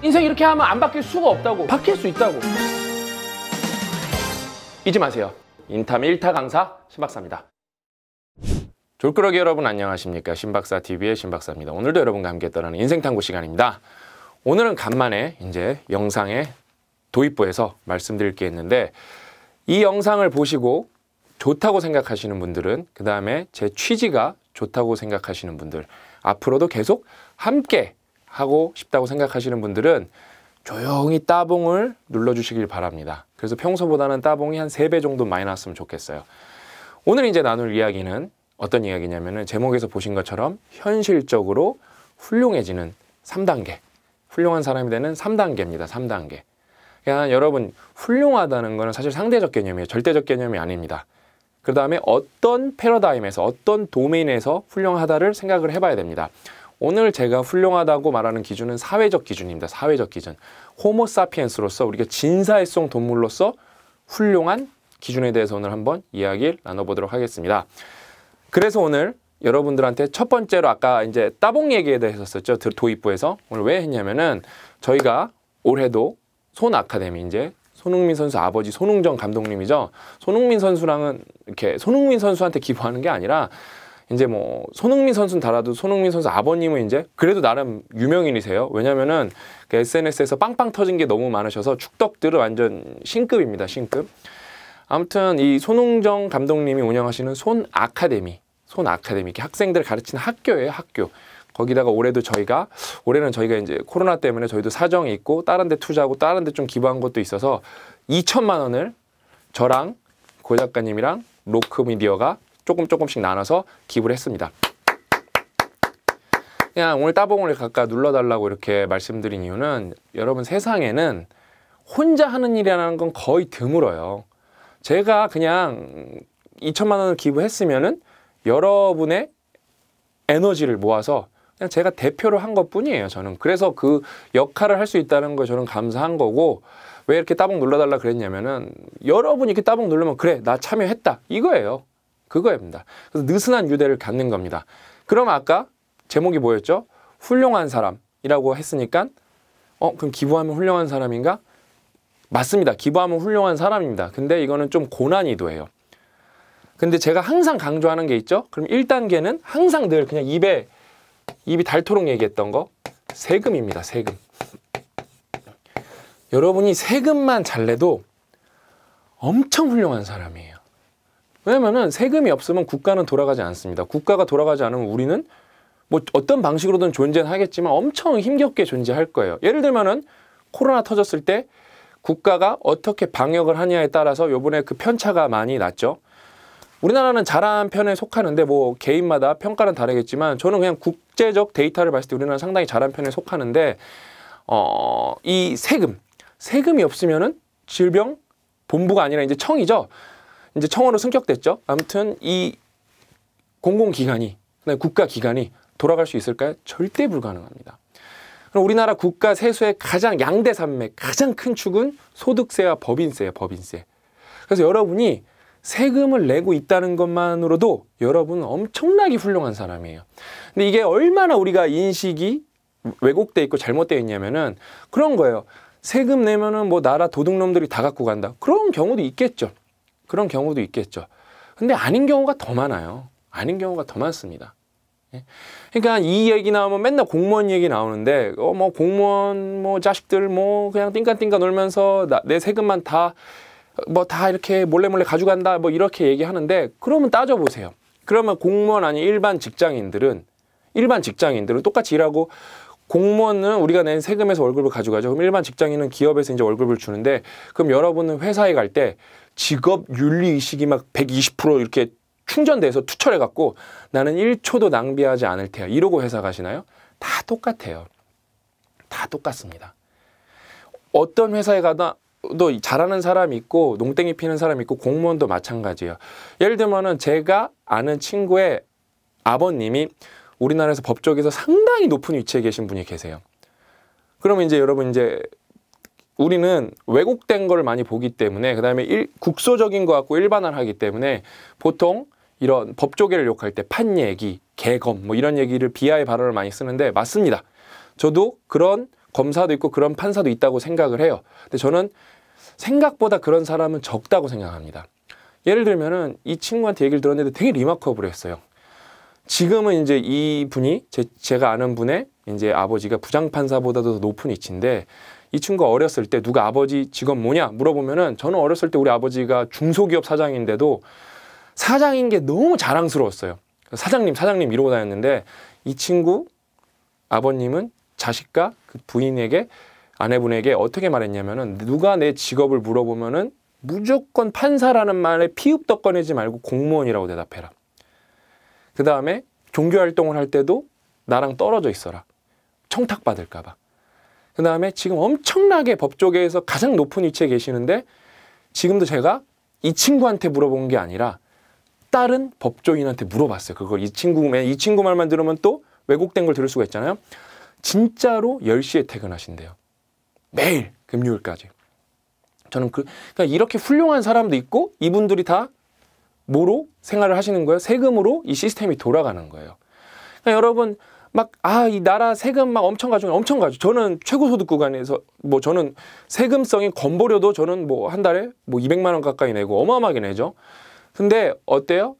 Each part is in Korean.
인생 이렇게 하면 안 바뀔 수가 없다고 바뀔 수 있다고 잊지 마세요 인탐 1타 강사 신박사입니다 졸끄러기 여러분 안녕하십니까 신박사 TV의 신박사입니다 오늘도 여러분과 함께 떠나는 인생탐구 시간입니다 오늘은 간만에 이제 영상의 도입부에서 말씀드릴 게 있는데 이 영상을 보시고 좋다고 생각하시는 분들은 그 다음에 제 취지가 좋다고 생각하시는 분들 앞으로도 계속 함께 하고 싶다고 생각하시는 분들은 조용히 따봉을 눌러주시길 바랍니다. 그래서 평소보다는 따봉이 한 세 배 정도 많이 났으면 좋겠어요. 오늘 이제 나눌 이야기는 어떤 이야기냐면은 제목에서 보신 것처럼 현실적으로 훌륭해지는 3단계. 훌륭한 사람이 되는 3단계입니다. 3단계. 그냥 그러니까 여러분 훌륭하다는 거는 사실 상대적 개념이에요. 절대적 개념이 아닙니다. 그 다음에 어떤 패러다임에서 어떤 도메인에서 훌륭하다를 생각을 해봐야 됩니다. 오늘 제가 훌륭하다고 말하는 기준은 사회적 기준입니다. 사회적 기준. 호모사피엔스로서 우리가 진사의성 동물로서 훌륭한 기준에 대해서 오늘 한번 이야기를 나눠보도록 하겠습니다. 그래서 오늘 여러분들한테 첫 번째로 아까 이제 따봉 얘기에 대해서 썼죠 도입부에서. 오늘 왜 했냐면은 저희가 올해도 손 아카데미 이제 손흥민 선수 아버지 손흥정 감독님이죠. 손흥민 선수랑은 이렇게 손흥민 선수한테 기부하는 게 아니라 이제 뭐 손흥민 선수는 달아도 손흥민 선수 아버님은 이제 그래도 나름 유명인이세요. 왜냐면은 그 SNS에서 빵빵 터진 게 너무 많으셔서 축덕들은 완전 신급입니다. 신급. 아무튼 이 손흥정 감독님이 운영하시는 손 아카데미, 손 아카데미 이게 학생들 을 가르치는 학교예요, 학교. 거기다가 올해도 저희가 올해는 저희가 이제 코로나 때문에 저희도 사정이 있고 다른 데 투자하고 다른 데 좀 기부한 것도 있어서 2천만 원을 저랑 고 작가님이랑 로크 미디어가 조금 조금씩 나눠서 기부를 했습니다. 그냥 오늘 따봉을 각각 눌러달라고 이렇게 말씀드린 이유는 여러분 세상에는 혼자 하는 일이라는 건 거의 드물어요. 제가 그냥 2천만 원을 기부했으면은 여러분의 에너지를 모아서 그냥 제가 대표로 한 것 뿐이에요, 저는. 그래서 그 역할을 할 수 있다는 거 저는 감사한 거고, 왜 이렇게 따봉 눌러달라 그랬냐면은, 여러분이 이렇게 따봉 누르면, 그래, 나 참여했다. 이거예요. 그거입니다. 그래서 느슨한 유대를 갖는 겁니다. 그럼 아까 제목이 뭐였죠? 훌륭한 사람이라고 했으니까 어 그럼 기부하면 훌륭한 사람인가? 맞습니다. 기부하면 훌륭한 사람입니다. 근데 이거는 좀 고난이도예요. 근데 제가 항상 강조하는 게 있죠? 그럼 1단계는 항상 늘 그냥 입에 입이 닳도록 얘기했던 거 세금입니다. 세금. 여러분이 세금만 잘 내도 엄청 훌륭한 사람이에요. 왜냐면은 세금이 없으면 국가는 돌아가지 않습니다. 국가가 돌아가지 않으면 우리는 뭐 어떤 방식으로든 존재는 하겠지만 엄청 힘겹게 존재할 거예요. 예를 들면은 코로나 터졌을 때 국가가 어떻게 방역을 하냐에 따라서 요번에 그 편차가 많이 났죠. 우리나라는 잘한 편에 속하는데 뭐 개인마다 평가는 다르겠지만 저는 그냥 국제적 데이터를 봤을 때 우리나라는 상당히 잘한 편에 속하는데 어, 이 세금, 세금이 없으면은 질병 본부가 아니라 이제 청이죠. 이제 청와로 승격됐죠. 아무튼 이 공공기관이 국가기관이 돌아갈 수 있을까요? 절대 불가능합니다. 그럼 우리나라 국가 세수의 가장 양대 산맥, 가장 큰 축은 소득세와 법인세예요, 법인세. 그래서 여러분이 세금을 내고 있다는 것만으로도 여러분은 엄청나게 훌륭한 사람이에요. 근데 이게 얼마나 우리가 인식이 왜곡되어 있고 잘못되어 있냐면은 그런 거예요. 세금 내면은 뭐 나라 도둑놈들이 다 갖고 간다. 그런 경우도 있겠죠. 그런 경우도 있겠죠. 근데 아닌 경우가 더 많아요. 아닌 경우가 더 많습니다. 예? 그러니까 이 얘기 나오면 맨날 공무원 얘기 나오는데 어 뭐 공무원 뭐 자식들 뭐 그냥 띵까띵까 놀면서 나, 내 세금만 다 뭐다 뭐 이렇게 몰래 몰래 가져간다 뭐 이렇게 얘기하는데 그러면 따져보세요. 그러면 공무원 아니 일반 직장인들은 일반 직장인들은 똑같이 일하고 공무원은 우리가 낸 세금에서 월급을 가져가죠. 그럼 일반 직장인은 기업에서 이제 월급을 주는데 그럼 여러분은 회사에 갈때 직업 윤리 의식이 막 120% 이렇게 충전돼서 투철해 갖고 나는 1초도 낭비하지 않을 테야. 이러고 회사 가시나요? 다 똑같아요. 다 똑같습니다. 어떤 회사에 가도또 잘하는 사람이 있고 농땡이 피는 사람이 있고 공무원도 마찬가지예요. 예를 들면은 제가 아는 친구의 아버님이 우리나라에서 법조계에서 상당히 높은 위치에 계신 분이 계세요. 그러면 이제 여러분 이제 우리는 왜곡된 걸 많이 보기 때문에 그다음에 국소적인 것같고 일반화하기 를 때문에 보통 이런 법조계를 욕할 때 판 얘기, 개검 뭐 이런 얘기를 비하의 발언을 많이 쓰는데 맞습니다. 저도 그런 검사도 있고 그런 판사도 있다고 생각을 해요. 근데 저는 생각보다 그런 사람은 적다고 생각합니다. 예를 들면은 이 친구한테 얘기를 들었는데 되게 리마커블했어요. 지금은 이제 이 분이 제, 제가 아는 분의 이제 아버지가 부장판사보다도 높은 위치인데 이 친구가 어렸을 때 누가 아버지 직업 뭐냐 물어보면은 저는 어렸을 때 우리 아버지가 중소기업 사장인데도 사장인 게 너무 자랑스러웠어요. 사장님, 사장님 이러고 다녔는데 이 친구 아버님은 자식과 그 부인에게 아내분에게 어떻게 말했냐면은 누가 내 직업을 물어보면은 무조건 판사라는 말에 피읍떡 꺼내지 말고 공무원이라고 대답해라. 그 다음에 종교 활동을 할 때도 나랑 떨어져 있어라. 청탁받을까봐. 그 다음에 지금 엄청나게 법조계에서 가장 높은 위치에 계시는데 지금도 제가 이 친구한테 물어본 게 아니라 다른 법조인한테 물어봤어요. 그걸 이 친구, 이 친구 말만 들으면 또 왜곡된 걸 들을 수가 있잖아요. 진짜로 10시에 퇴근하신대요. 매일 금요일까지. 저는 그, 그러니까 이렇게 훌륭한 사람도 있고 이분들이 다 뭐로 생활을 하시는 거예요? 세금으로 이 시스템이 돌아가는 거예요. 그러니까 여러분 막, 아, 이 나라 세금 막 엄청 가지 엄청 가지 저는 최고소득 구간에서, 뭐 저는 세금성이 건보료도 저는 뭐 한 달에 뭐 200만원 가까이 내고 어마어마하게 내죠. 근데 어때요?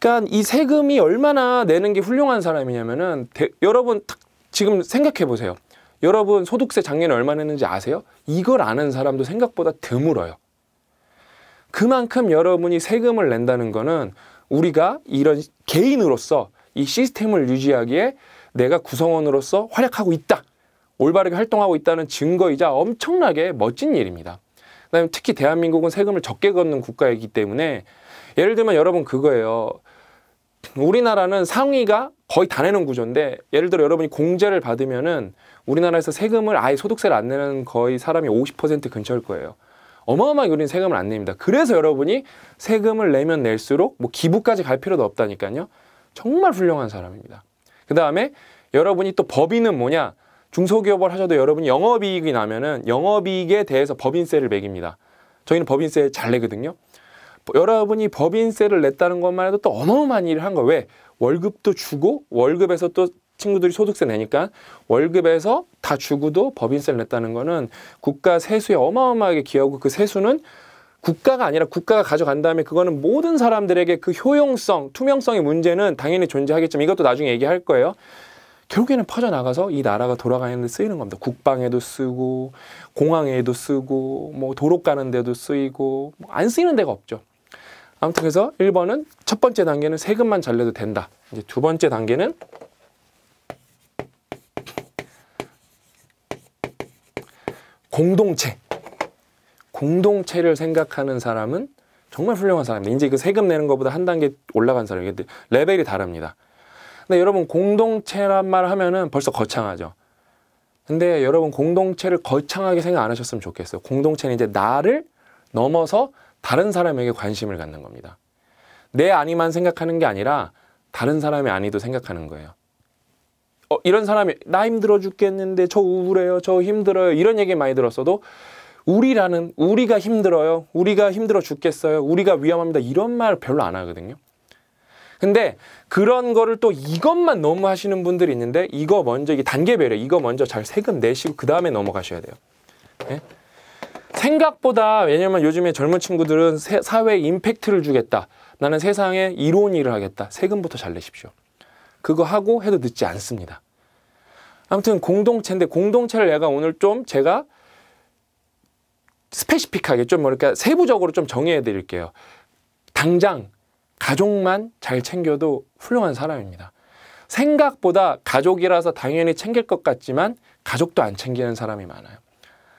그러니까 이 세금이 얼마나 내는 게 훌륭한 사람이냐면은, 대, 여러분 지금 생각해 보세요. 여러분 소득세 작년에 얼마 냈는지 아세요? 이걸 아는 사람도 생각보다 드물어요. 그만큼 여러분이 세금을 낸다는 거는 우리가 이런 개인으로서 이 시스템을 유지하기에 내가 구성원으로서 활약하고 있다. 올바르게 활동하고 있다는 증거이자 엄청나게 멋진 일입니다. 그다음에 특히 대한민국은 세금을 적게 걷는 국가이기 때문에 예를 들면 여러분 그거예요. 우리나라는 상위가 거의 다 내는 구조인데 예를 들어 여러분이 공제를 받으면은 우리나라에서 세금을 아예 소득세를 안 내는 거의 사람이 50% 근처일 거예요. 어마어마하게 우리는 세금을 안 냅니다. 그래서 여러분이 세금을 내면 낼수록 뭐 기부까지 갈 필요도 없다니까요. 정말 훌륭한 사람입니다. 그 다음에 여러분이 또 법인은 뭐냐? 중소기업을 하셔도 여러분 영업이익이 나면은 영업이익에 대해서 법인세를 매깁니다. 저희는 법인세 잘 내거든요. 여러분이 법인세를 냈다는 것만 해도 또 어마어마한 일을 한 거. 왜? 월급도 주고 월급에서 또 친구들이 소득세 내니까 월급에서 다 주고도 법인세를 냈다는 거는 국가 세수에 어마어마하게 기여하고 그 세수는 국가가 아니라 국가가 가져간 다음에 그거는 모든 사람들에게 그 효용성, 투명성의 문제는 당연히 존재하겠지만 이것도 나중에 얘기할 거예요. 결국에는 퍼져나가서 이 나라가 돌아가는데 쓰이는 겁니다. 국방에도 쓰고, 공항에도 쓰고, 뭐 도로 가는 데도 쓰이고, 뭐안 쓰이는 데가 없죠. 아무튼 그래서 1번은 첫 번째 단계는 세금만 잘 내도 된다. 이제 두 번째 단계는 공동체. 공동체를 생각하는 사람은 정말 훌륭한 사람 이제 그 세금 내는 것보다 한 단계 올라간 사람이에요. 레벨이 다릅니다. 근데 여러분 공동체란 말 하면은 벌써 거창하죠. 근데 여러분 공동체를 거창하게 생각 안 하셨으면 좋겠어요. 공동체는 이제 나를 넘어서 다른 사람에게 관심을 갖는 겁니다. 내 아니만 생각하는 게 아니라 다른 사람의 아니도 생각하는 거예요. 어, 이런 사람이 나 힘들어 죽겠는데 저 우울해요. 저 힘들어요. 이런 얘기 많이 들었어도 우리라는 우리가 힘들어요. 우리가 힘들어 죽겠어요. 우리가 위험합니다. 이런 말 별로 안 하거든요. 근데 그런 거를 또 이것만 너무 하시는 분들이 있는데 이거 먼저 이게 단계별이에요. 이거 먼저 잘 세금 내시고 그 다음에 넘어가셔야 돼요. 네? 생각보다 왜냐면 요즘에 젊은 친구들은 세, 사회에 임팩트를 주겠다. 나는 세상에 이로운 일을 하겠다. 세금부터 잘 내십시오. 그거 하고 해도 늦지 않습니다. 아무튼 공동체인데 공동체를 내가 오늘 좀 제가 스페시픽하게 좀 그러니까 세부적으로 좀 정의해 드릴게요. 당장 가족만 잘 챙겨도 훌륭한 사람입니다. 생각보다 가족이라서 당연히 챙길 것 같지만 가족도 안 챙기는 사람이 많아요.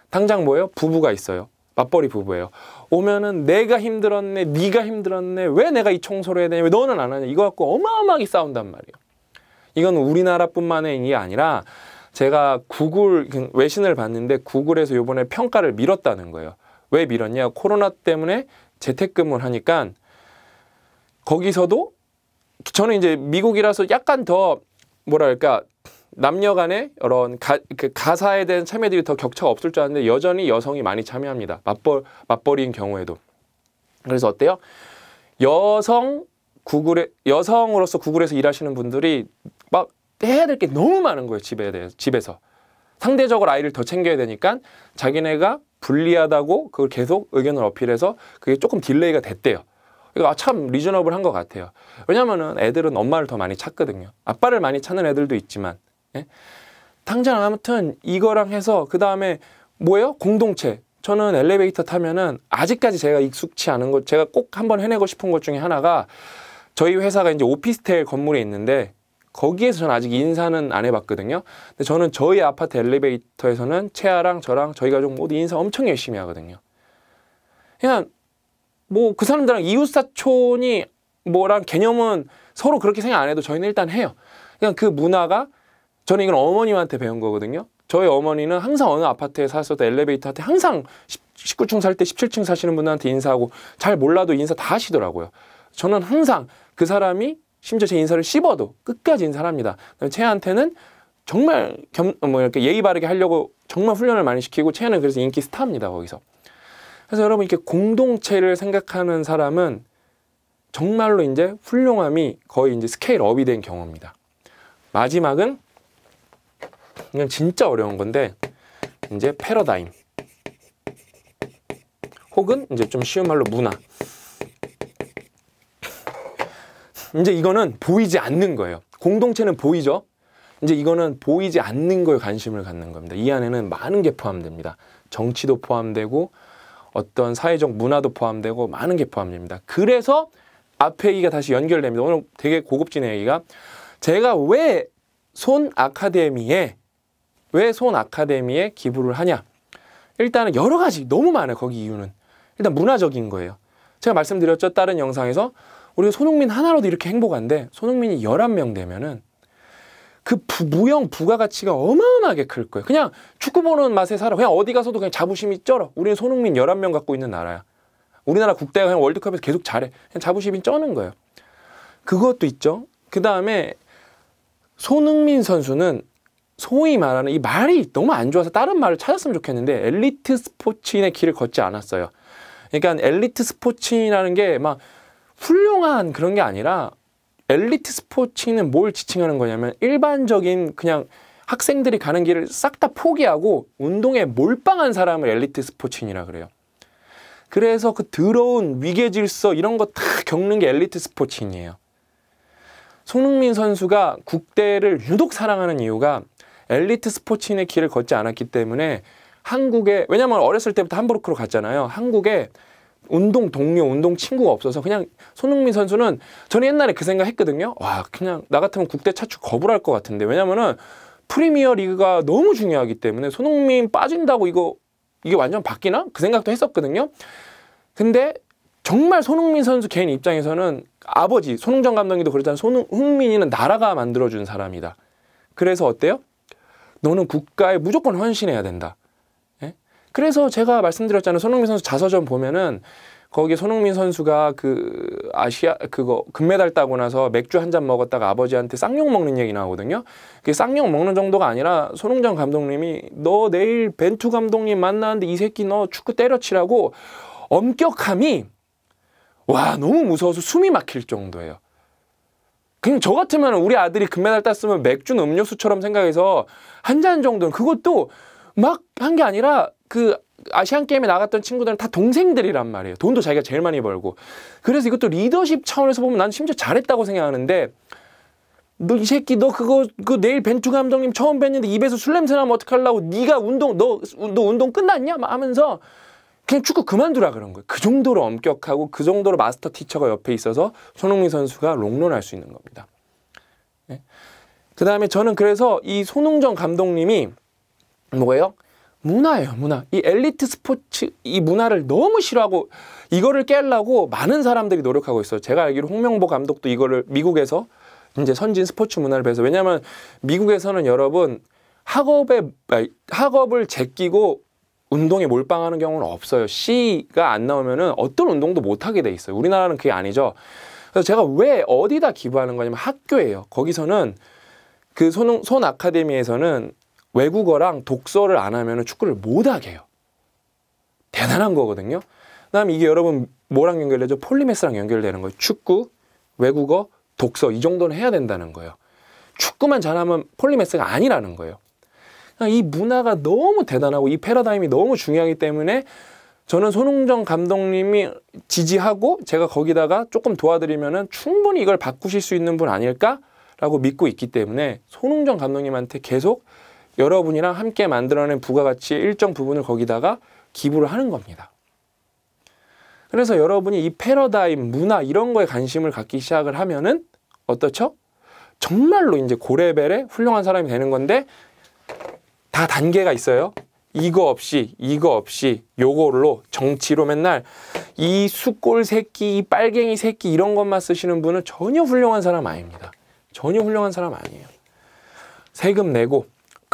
당장 뭐예요? 부부가 있어요. 맞벌이 부부예요. 오면은 내가 힘들었네, 네가 힘들었네, 왜 내가 이 청소를 해야 되냐, 왜 너는 안 하냐 이거 갖고 어마어마하게 싸운단 말이에요. 이건 우리나라뿐만이 아니라 제가 구글 외신을 봤는데 구글에서 요번에 평가를 밀었다는 거예요. 왜 밀었냐? 코로나 때문에 재택근무를 하니까 거기서도 저는 이제 미국이라서 약간 더 뭐랄까 남녀 간의 이런 가, 그 가사에 대한 참여들이 더 격차가 없을 줄 알았는데 여전히 여성이 많이 참여합니다. 맞벌, 맞벌이인 경우에도. 그래서 어때요? 여성 구글에 여성으로서 구글에서 일하시는 분들이 막 해야 될 게 너무 많은 거예요 집에 대해서 집에서 상대적으로 아이를 더 챙겨야 되니까 자기네가 불리하다고 그걸 계속 의견을 어필해서 그게 조금 딜레이가 됐대요. 이거 그러니까 니참 아, 리저너블한 것 같아요. 왜냐면은 애들은 엄마를 더 많이 찾거든요. 아빠를 많이 찾는 애들도 있지만 예? 당장 아무튼 이거랑 해서 그 다음에 뭐예요? 공동체. 저는 엘리베이터 타면은 아직까지 제가 익숙치 않은 것, 제가 꼭 한번 해내고 싶은 것 중에 하나가 저희 회사가 이제 오피스텔 건물에 있는데 거기에서 저는 아직 인사는 안 해봤거든요. 근데 저는 저희 아파트 엘리베이터에서는 채아랑 저랑 저희 가족 모두 인사 엄청 열심히 하거든요. 그냥 뭐 그 사람들랑 이웃사촌이 뭐랑 개념은 서로 그렇게 생각 안 해도 저희는 일단 해요. 그냥 그 문화가 저는 이건 어머님한테 배운 거거든요. 저희 어머니는 항상 어느 아파트에 사셨을 때 엘리베이터 할때 항상 19층 살 때 17층 사시는 분들한테 인사하고 잘 몰라도 인사 다 하시더라고요. 저는 항상 그 사람이 심지어 제 인사를 씹어도 끝까지 인사를 합니다. 채한테는 정말 겸, 어, 뭐 이렇게 예의 바르게 하려고 정말 훈련을 많이 시키고 채는 그래서 인기 스타입니다 거기서. 그래서 여러분 이렇게 공동체를 생각하는 사람은 정말로 이제 훌륭함이 거의 이제 스케일 업이 된 경우입니다. 마지막은 이건 진짜 어려운 건데 이제 패러다임 혹은 이제 좀 쉬운 말로 문화 이제 이거는 보이지 않는 거예요. 공동체는 보이죠? 이제 이거는 보이지 않는 거에 관심을 갖는 겁니다. 이 안에는 많은 게 포함됩니다. 정치도 포함되고 어떤 사회적 문화도 포함되고 많은 게 포함됩니다. 그래서 앞에 얘기가 다시 연결됩니다. 오늘 되게 고급진 얘기가 제가 왜 손 아카데미에 왜 손 아카데미에 기부를 하냐? 일단은 여러 가지 너무 많아요. 거기 이유는 일단 문화적인 거예요. 제가 말씀드렸죠. 다른 영상에서 우리가 손흥민 하나로도 이렇게 행복한데 손흥민이 열한 명 되면은 그 부, 무형 부가가치가 어마어마하게 클 거예요. 그냥 축구 보는 맛에 살아. 그냥 어디 가서도 그냥 자부심이 쩔어. 우리는 손흥민 열한 명 갖고 있는 나라야. 우리나라 국대가 그냥 월드컵에서 계속 잘해. 그냥 자부심이 쩌는 거예요. 그것도 있죠. 그 다음에 손흥민 선수는 소위 말하는 이 말이 너무 안 좋아서 다른 말을 찾았으면 좋겠는데 엘리트 스포츠인의 길을 걷지 않았어요. 그러니까 엘리트 스포츠라는 인이게막 훌륭한 그런 게 아니라 엘리트 스포츠는 뭘 지칭하는 거냐면 일반적인 그냥 학생들이 가는 길을 싹 다 포기하고 운동에 몰빵한 사람을 엘리트 스포츠인이라 그래요. 그래서 그 더러운 위계 질서 이런 거 다 겪는 게 엘리트 스포츠인이에요. 손흥민 선수가 국대를 유독 사랑하는 이유가 엘리트 스포츠인의 길을 걷지 않았기 때문에 한국에 왜냐면 어렸을 때부터 함부르크로 갔잖아요. 한국에 운동 동료, 운동 친구가 없어서 그냥 손흥민 선수는 저는 옛날에 그 생각 했거든요. 와, 그냥 나 같으면 국대 차출 거부할 것 같은데 왜냐면은 프리미어 리그가 너무 중요하기 때문에 손흥민 빠진다고 이거 이게 완전 바뀌나? 그 생각도 했었거든요. 근데 정말 손흥민 선수 개인 입장에서는 아버지 손흥정 감독님도 그렇잖아요. 손흥민이는 나라가 만들어준 사람이다. 그래서 어때요? 너는 국가에 무조건 헌신해야 된다. 그래서 제가 말씀드렸잖아요. 손흥민 선수 자서전 보면은 거기 손흥민 선수가 그 아시아 그거 금메달 따고 나서 맥주 한 잔 먹었다가 아버지한테 쌍욕 먹는 얘기 나오거든요. 그 쌍욕 먹는 정도가 아니라 손흥정 감독님이 너 내일 벤투 감독님 만나는데 이 새끼 너 축구 때려치라고 엄격함이 와 너무 무서워서 숨이 막힐 정도예요. 그냥 저 같으면 우리 아들이 금메달 땄으면 맥주는 음료수처럼 생각해서 한 잔 정도는 그것도 막 한 게 아니라 그 아시안 게임에 나갔던 친구들은 다 동생들이란 말이에요. 돈도 자기가 제일 많이 벌고. 그래서 이것도 리더십 차원에서 보면 난 심지어 잘했다고 생각하는데 너 이 새끼 너 그거 그 내일 벤투 감독님 처음 뵀는데 입에서 술 냄새 나면 어떡하려고 네가 운동 너너 운동 끝났냐 막 하면서 그냥 축구 그만두라 그런 거예요. 그 정도로 엄격하고 그 정도로 마스터 티처가 옆에 있어서 손흥민 선수가 롱런할 수 있는 겁니다. 네. 예? 그 다음에 저는 그래서 이 손흥정 감독님이 뭐예요? 문화예요, 문화. 이 엘리트 스포츠 이 문화를 너무 싫어하고 이거를 깨려고 많은 사람들이 노력하고 있어요. 제가 알기로 홍명보 감독도 이거를 미국에서 이제 선진 스포츠 문화를 배워서 왜냐하면 미국에서는 여러분 학업에 학업을 제끼고 운동에 몰빵하는 경우는 없어요. C가 안 나오면은 어떤 운동도 못 하게 돼 있어요. 우리나라는 그게 아니죠. 그래서 제가 왜 어디다 기부하는 거냐면 학교예요. 거기서는 그 손, 손 아카데미에서는 외국어랑 독서를 안 하면 축구를 못하게 해요. 대단한 거거든요. 그 다음에 이게 여러분 뭐랑 연결되죠? 폴리메스랑 연결되는 거예요. 축구, 외국어, 독서 이 정도는 해야 된다는 거예요. 축구만 잘하면 폴리메스가 아니라는 거예요. 그러니까 이 문화가 너무 대단하고 이 패러다임이 너무 중요하기 때문에 저는 손흥정 감독님이 지지하고 제가 거기다가 조금 도와드리면 충분히 이걸 바꾸실 수 있는 분 아닐까라고 믿고 있기 때문에 손흥정 감독님한테 계속 여러분이랑 함께 만들어낸 부가가치의 일정 부분을 거기다가 기부를 하는 겁니다. 그래서 여러분이 이 패러다임, 문화 이런 거에 관심을 갖기 시작을 하면은 어떻죠? 정말로 이제 고레벨의 훌륭한 사람이 되는 건데 다 단계가 있어요. 이거 없이 이거 없이 요걸로 정치로 맨날 이 숫골 새끼, 이 빨갱이 새끼 이런 것만 쓰시는 분은 전혀 훌륭한 사람 아닙니다. 전혀 훌륭한 사람 아니에요. 세금 내고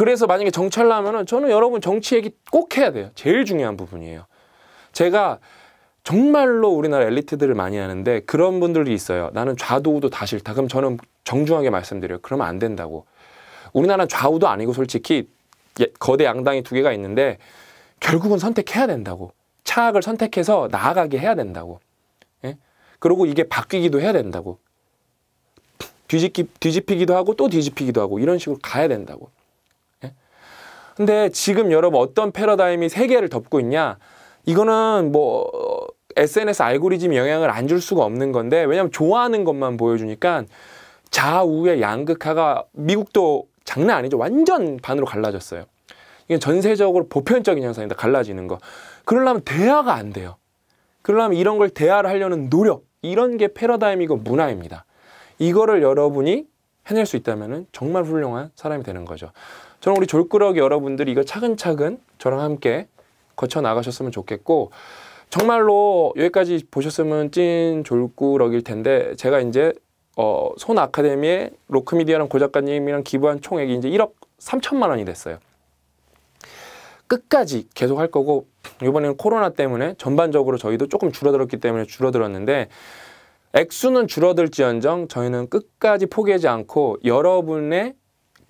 그래서 만약에 정찰을하면은 저는 여러분 정치 얘기 꼭 해야 돼요. 제일 중요한 부분이에요. 제가 정말로 우리나라 엘리트들을 많이 하는데 그런 분들이 있어요. 나는 좌도우도 다 싫다. 그럼 저는 정중하게 말씀드려요. 그러면 안 된다고. 우리나라는 좌우도 아니고 솔직히 예, 거대 양당이 두 개가 있는데 결국은 선택해야 된다고. 차악을 선택해서 나아가게 해야 된다고. 예? 그리고 이게 바뀌기도 해야 된다고. 뒤집기, 뒤집히기도 하고 또 뒤집히기도 하고 이런 식으로 가야 된다고. 근데 지금 여러분 어떤 패러다임이 세계를 덮고 있냐? 이거는 뭐 SNS 알고리즘 영향을 안 줄 수가 없는 건데 왜냐면 좋아하는 것만 보여주니까 좌우의 양극화가 미국도 장난 아니죠. 완전 반으로 갈라졌어요. 이게 전세적으로 보편적인 현상이다. 갈라지는 거. 그러려면 대화가 안 돼요. 그러려면 이런 걸 대화를 하려는 노력. 이런 게 패러다임이고 문화입니다. 이거를 여러분이 해낼 수 있다면 정말 훌륭한 사람이 되는 거죠. 저는 우리 졸끄러기 여러분들이 이걸 차근차근 저랑 함께 거쳐 나가셨으면 좋겠고 정말로 여기까지 보셨으면 찐 졸꾸러기일 텐데 제가 이제 어, 손 아카데미에 로크미디어랑 고작가님이랑 기부한 총액이 이제 1억 3천만 원이 됐어요. 끝까지 계속 할 거고 이번에는 코로나 때문에 전반적으로 저희도 조금 줄어들었기 때문에 줄어들었는데 액수는 줄어들지언정 저희는 끝까지 포기하지 않고 여러분의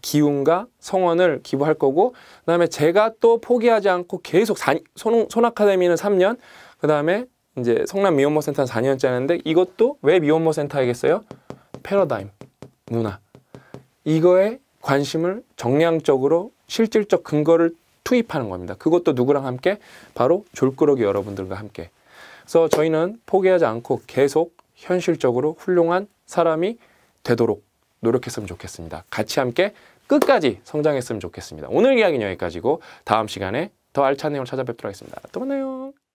기운과 성원을 기부할 거고 그 다음에 제가 또 포기하지 않고 계속 손, 아카데미는 3년 그 다음에 이제 성남 미혼모센터는 4년째는데 이것도 왜 미혼모센터이겠어요? 패러다임, 문화 이거에 관심을 정량적으로 실질적 근거를 투입하는 겁니다. 그것도 누구랑 함께? 바로 졸끄러기 여러분들과 함께. 그래서 저희는 포기하지 않고 계속 현실적으로 훌륭한 사람이 되도록 노력했으면 좋겠습니다. 같이 함께 끝까지 성장했으면 좋겠습니다. 오늘 이야기는 여기까지고 다음 시간에 더 알찬 내용을 찾아뵙도록 하겠습니다. 또 만나요.